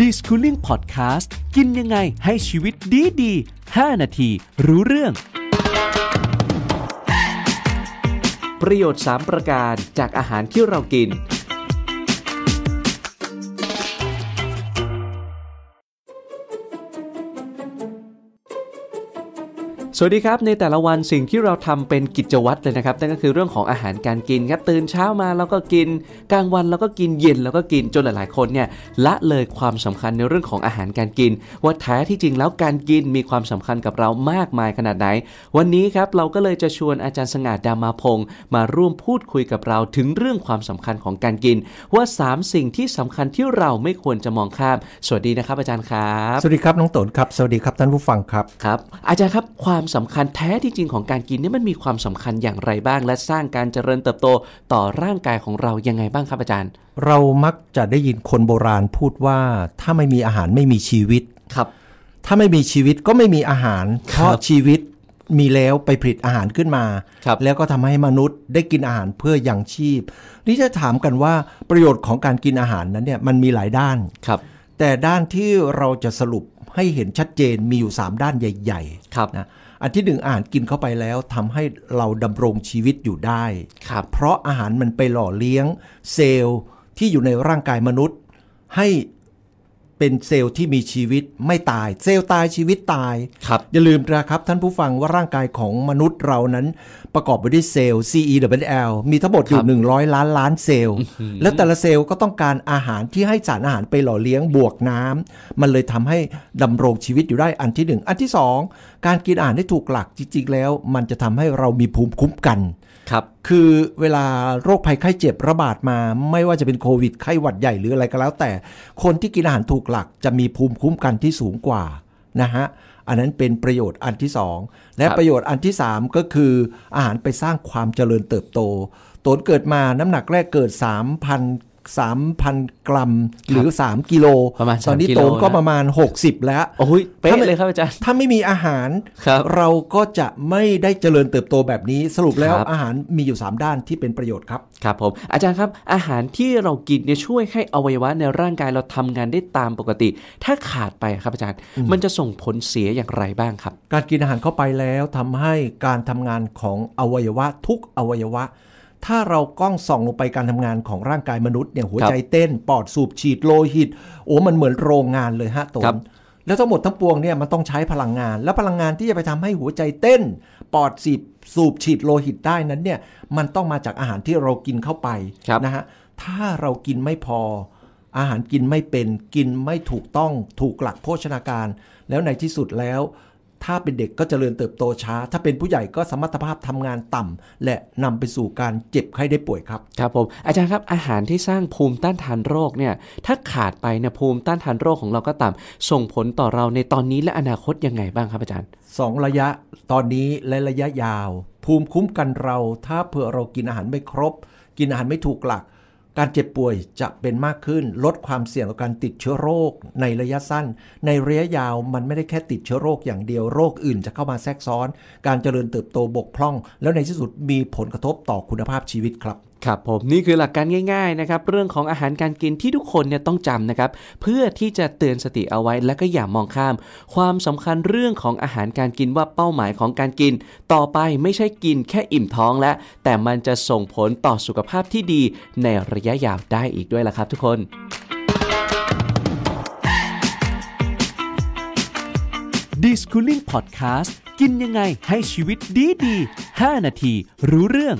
ดิสคูลิ่งพอดแคสต์กินยังไงให้ชีวิตดีดี5นาที รู้เรื่อง ประโยชน์ 3 ประการจากอาหารที่เรากินสวัสดีครับในแต่ละวันสิ่งที่เราทำเป็นกิจวัตรเลยนะครับ นั่นก็คือเรื่องของอาหารการกินครับตื่นเช้ามาเราก็กินกลางวันเราก็กินเย็นเราก็กินจนหลายๆคนเนี่ยละเลยความสำคัญในเรื่องของอาหารการกินว่าแท้ที่จริงแล้วการกินมีความสำคัญกับเรามากมายขนาดไหน วันนี้ครับเราก็เลยจะชวนอาจารย์สง่าดามาพงศ์มาร่วมพูดคุยกับเราถึงเรื่องความสำคัญของการกิน ว่า3สิ่งที่สำคัญที่เราไม่ควรจะมองข้ามสวัสดีนะครับ อาจารย์ครับสวัสดีครับน้องตนครับสวัสดีครับท่านผู้ฟังครับครับ อาจารย์ครับความความสำคัญแท้ที่จริงของการกินนี่มันมีความสำคัญอย่างไรบ้าง และสร้างการเจริญเติบโตต่อร่างกายของเรายังไงบ้างครับอาจารย์ เรามักจะได้ยินคนโบราณพูดว่าถ้าไม่มีอาหารไม่มีชีวิต ครับ ถ้าไม่มีชีวิตก็ไม่มีอาหารเพราะชีวิตมีแล้วไปผลิตอาหารขึ้นมาแล้วก็ทำให้มนุษย์ได้กินอาหารเพื่อยังชีพ นี่จะถามกันว่าประโยชน์ของการกินอาหารนั้นเนี่ยมันมีหลายด้านครับแต่ด้านที่เราจะสรุปให้เห็นชัดเจนมีอยู่ 3 ด้านใหญ่ๆครับนะอันที่หนึ่งอาหารกินเข้าไปแล้วทำให้เราดำรงชีวิตอยู่ได้เพราะอาหารมันไปหล่อเลี้ยงเซลล์ที่อยู่ในร่างกายมนุษย์ให้เป็นเซลล์ที่มีชีวิตไม่ตาย เซลล์ตายชีวิตตาย ครับ อย่าลืมนะครับ ท่านผู้ฟังว่าร่างกายของมนุษย์เรานั้นประกอบไปด้วยเซลล์ CEWL มีทั้งหมดอยู่ 100 ล้านล้านเซลล์ แล้วแต่ละเซลล์ก็ต้องการอาหารที่ให้สารอาหารไปหล่อเลี้ยงบวกน้ำ มันเลยทำให้ดำรงชีวิตอยู่ได้อันที่ 1 อันที่ 2 การกินอาหารที่ถูกหลักจริงๆแล้ว มันจะทำให้เรามีภูมิคุ้มกัน ครับ คือเวลาโรคภัยไข้เจ็บระบาดมาไม่ว่าจะเป็นโควิดไข้หวัดใหญ่หรืออะไรก็แล้ว แต่ คนที่กินอาหารถูกลักจะมีภูมิคุ้มกันที่สูงกว่านะฮะ อันนั้นเป็นประโยชน์อันที่2และประโยชน์อันที่3ก็คือ อาหารไปสร้างความเจริญเติบโต ตนเกิดมาน้ำหนักแรกเกิด 3,000 3,000กรัมหรือ 3 กิโลประมาณตอนนี้โตก็ประมาณ 60 แล้ว โอ้ย เป๊ะเลยครับอาจารย์ ถ้าไม่มีอาหารรเราก็จะไม่ได้เจริญเติบโตแบบนี้สรุปแล้วอาหารมีอยู่ 3 ด้านที่เป็นประโยชน์ครับ ครับผม อาจารย์ครับอาหารที่เรากินเนี่ยช่วยให้อวัยวะในร่างกายเราทำงานได้ตามปกติ ถ้าขาดไปครับอาจารย์มันจะส่งผลเสียอย่างไรบ้างครับ การกินอาหารเข้าไปแล้วทำให้การทำงานของอวัยวะทุกอวัยวะถ้าเรากล้องส่องลงไปการทำงานของร่างกายมนุษย์เนี่ยหัวใจเต้นปอดสูบฉีดโลหิต โอ้ มันเหมือนโรงงานเลยฮะตนแล้วทั้งหมดทั้งปวงเนี่ยมันต้องใช้พลังงาน แล้วพลังงานที่จะไปทำให้หัวใจเต้นปอดสีบสูบฉีดโลหิตได้นั้นเนี่ยมันต้องมาจากอาหารที่เรากินเข้าไปนะฮะ ถ้าเรากินไม่พอ อาหารกินไม่เป็น กินไม่ถูกต้องถูกหลักโภชนาการ แล้วในที่สุดแล้วถ้าเป็นเด็กก็จเจริญเติบโตช้า ถ้าเป็นผู้ใหญ่ก็สมรรถภาพทำงานต่ำ และนำไปสู่การเจ็บไข้ได้ป่วยครับ ครับผม อาจารย์ครับอาหารที่สร้างภูมิต้านทานโรคเนี่ย ถ้าขาดไปเนี่ยภูมิต้านทานโรคของเราก็ต่ำ ส่งผลต่อเราในตอนนี้และอนาคตยังไงบ้างครับอาจารย์ 2 ระยะ ตอนนี้และระยะยาว ภูมิคุ้มกันเราถ้าเผื่อเรากินอาหารไม่ครบ กินอาหารไม่ถูกหลักการเจ็บป่วยจะเป็นมากขึ้น ลดความเสี่ยงต่อการติดเชื้อโรคในระยะสั้น ในระยะยาวมันไม่ได้แค่ติดเชื้อโรคอย่างเดียวโรคอื่นจะเข้ามาแทรกซ้อน การเจริญเติบโตบกพร่อง แล้วในที่สุดมีผลกระทบต่อคุณภาพชีวิตครับครับผมนี่คือหลักการง่ายๆนะครับเรื่องของอาหารการกินที่ทุกคนเนี่ยต้องจำนะครับ เพื่อที่จะเตือนสติเอาไว้และก็อย่ามองข้าม ความสำคัญเรื่องของอาหารการกินว่าเป้าหมายของการกินต่อไปไม่ใช่กินแค่อิ่มท้องแล้วแต่มันจะส่งผลต่อสุขภาพที่ดี ในระยะยาวได้อีกด้วยล่ะครับ ทุกคนดิสคูลิ่งพอดแคสต์กินยังไงให้ชีวิตดีดี5นาที รู้เรื่อง